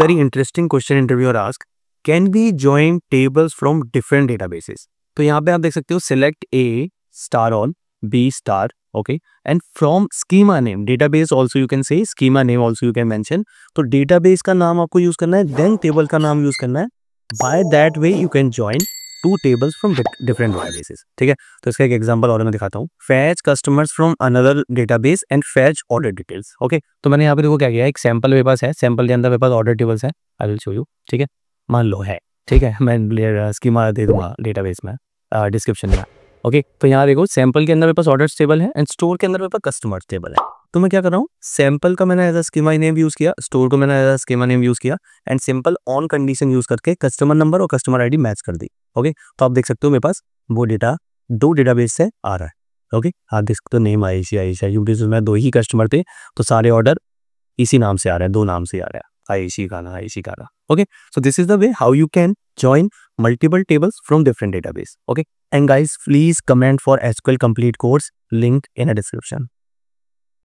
very interesting question interviewer asked can we join tables from different databases तो यहाँ पे आप देख सकते हो select A star all B star okay and from schema name database also you can say schema name also you can mention तो database का नाम आपको use करना है then table का नाम use करना है by that way you can join two tables from different databases ठीक है तो इसका एक एग्जांपल और मैं दिखाता हूँ fetch customers from another database and fetch order details okay तो मैंने यहाँ पे देखो क्या किया एक सैम्पल मेरे पास है सैम्पल के अंदर मेरे पास ऑर्डर टेबल्स है आई विल शो यू ठीक है मान लो है ठीक है मैं स्कीमा uh, दे दूंगा डेटा में डिस्क्रिप्शन uh, में ओके तो यहाँ देखो सैम्पल के अंदर मेरे पास ऑर्डर टेबल है एंड स्टोर के अंदर मेरे पास कस्टमर्स टेबल है तो मैं क्या कर रहा हूँ सैंपल का मैंने as a schema name use किया स्टोर को मैंने as a schema name use किया and simple on condition use करके कस्टमर नंबर और कस्टमर आईडी मैच कर दी ओके तो आप देख सकते हो मेरे पास वो डेटा दो डेटाबेस से आ रहा है ओके आप देख सकते हो नेम आयशा आयशा में दो ही कस्टमर थे तो सारे ऑर्डर इसी नाम से आ रहे हैं दो नाम से आ रहा है आई e खाना आयशी e खाना okay so this is the way how you can join multiple tables from different database okay and guys please comment for sql complete course link in a description